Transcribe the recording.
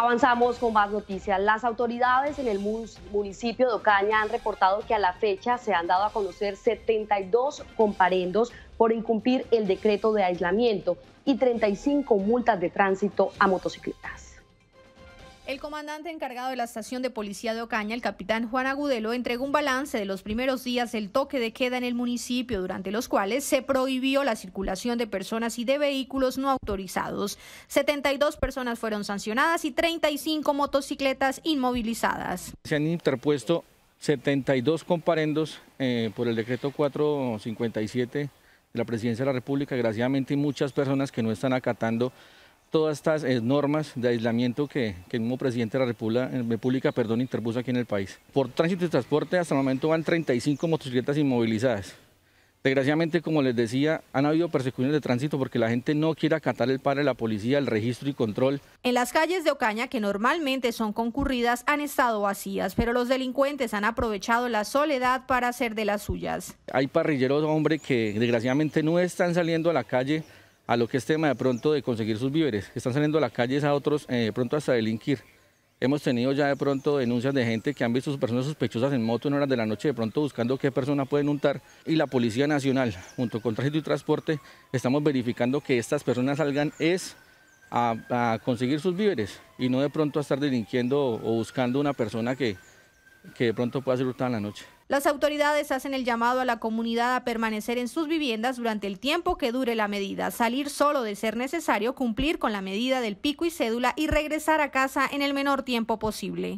Avanzamos con más noticias. Las autoridades en el municipio de Ocaña han reportado que a la fecha se han dado a conocer 72 comparendos por incumplir el decreto de aislamiento y 35 multas de tránsito a motocicletas. El comandante encargado de la estación de policía de Ocaña, el capitán Juan Agudelo, entregó un balance de los primeros días del toque de queda en el municipio, durante los cuales se prohibió la circulación de personas y de vehículos no autorizados. 72 personas fueron sancionadas y 35 motocicletas inmovilizadas. Se han interpuesto 72 comparendos eh, por el decreto 457 de la Presidencia de la República, desgraciadamente muchas personas que no están acatando todas estas eh, normas de aislamiento que, el mismo presidente de la República, eh, República perdón, interpuso aquí en el país. Por tránsito y transporte hasta el momento van 35 motocicletas inmovilizadas. Desgraciadamente, como les decía, han habido persecuciones de tránsito porque la gente no quiere acatar el padre de la policía, el registro y control. En las calles de Ocaña, que normalmente son concurridas, han estado vacías, pero los delincuentes han aprovechado la soledad para hacer de las suyas. Hay parrilleros, hombre, que desgraciadamente no están saliendo a la calle a lo que es tema de pronto de conseguir sus víveres. Están saliendo a las calles a otros, eh, de pronto hasta delinquir. Hemos tenido ya de pronto denuncias de gente que han visto sus personas sospechosas en moto en horas de la noche, de pronto buscando qué persona pueden untar. Y la Policía Nacional, junto con Tránsito y Transporte, estamos verificando que estas personas salgan es a, conseguir sus víveres y no de pronto a estar delinquiendo o buscando una persona que, que de pronto pueda ser en la noche. Las autoridades hacen el llamado a la comunidad a permanecer en sus viviendas durante el tiempo que dure la medida, salir solo de ser necesario, cumplir con la medida del pico y cédula y regresar a casa en el menor tiempo posible.